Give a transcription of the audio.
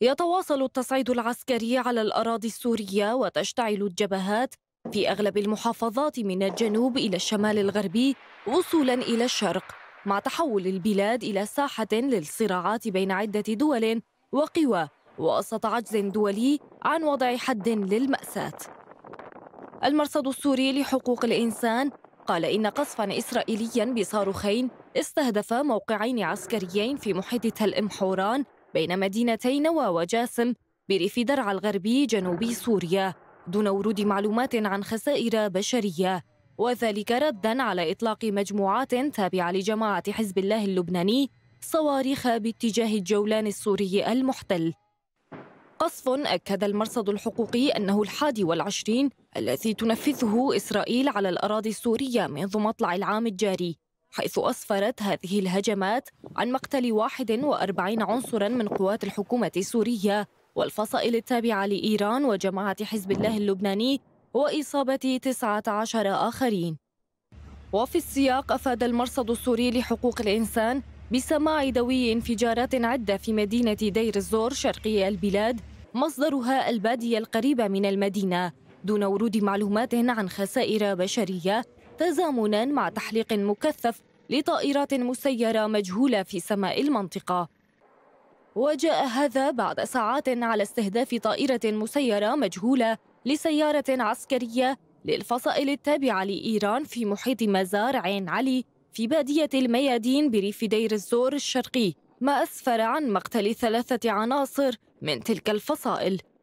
يتواصل التصعيد العسكري على الأراضي السورية وتشتعل الجبهات في أغلب المحافظات من الجنوب إلى الشمال الغربي وصولا إلى الشرق مع تحول البلاد إلى ساحة للصراعات بين عدة دول وقوى وسط عجز دولي عن وضع حد للمأساة المرصد السوري لحقوق الإنسان قال إن قصفا إسرائيليا بصاروخين استهدف موقعين عسكريين في محيط تل إم حوران بين مدينتي نوى وجاسم بريف درعا الغربي جنوبي سوريا دون ورود معلومات عن خسائر بشريه وذلك ردا على اطلاق مجموعات تابعه لجماعه حزب الله اللبناني صواريخ باتجاه الجولان السوري المحتل قصف أكد المرصد الحقوقي أنه الحادي والعشرين الذي تنفذه إسرائيل على الأراضي السورية منذ مطلع العام الجاري حيث أسفرت هذه الهجمات عن مقتل 41 عنصرا من قوات الحكومة السورية والفصائل التابعة لإيران وجماعة حزب الله اللبناني وإصابة 19 آخرين وفي السياق أفاد المرصد السوري لحقوق الإنسان بسماع دوي انفجارات عدة في مدينة دير الزور شرقي البلاد مصدرها البادية القريبة من المدينة دون ورود معلومات عن خسائر بشرية تزامنا مع تحليق مكثف لطائرات مسيرة مجهولة في سماء المنطقة وجاء هذا بعد ساعات على استهداف طائرة مسيرة مجهولة لسيارة عسكرية للفصائل التابعة لإيران في محيط مزار عين علي في بادية الميادين بريف دير الزور الشرقي ما أسفر عن مقتل ثلاثة عناصر من تلك الفصائل